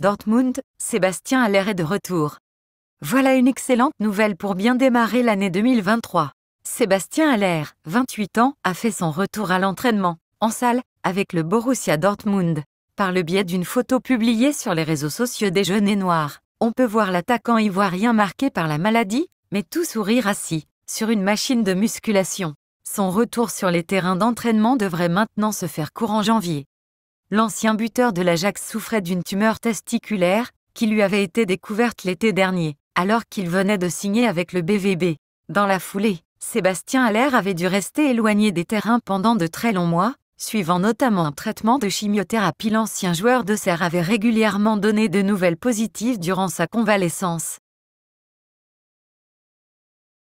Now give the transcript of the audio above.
Dortmund, Sébastien Allaire est de retour. Voilà une excellente nouvelle pour bien démarrer l'année 2023. Sébastien Allaire, 28 ans, a fait son retour à l'entraînement, en salle, avec le Borussia Dortmund. Par le biais d'une photo publiée sur les réseaux sociaux des Jeunes et Noirs, on peut voir l'attaquant ivoirien marqué par la maladie, mais tout sourire assis, sur une machine de musculation. Son retour sur les terrains d'entraînement devrait maintenant se faire courant janvier l'ancien buteur de l'Ajax souffrait d'une tumeur testiculaire qui lui avait été découverte l'été dernier, alors qu'il venait de signer avec le BVB. Dans la foulée, Sébastien Allaire avait dû rester éloigné des terrains pendant de très longs mois, suivant notamment un traitement de chimiothérapie. L'ancien joueur de serre avait régulièrement donné de nouvelles positives durant sa convalescence.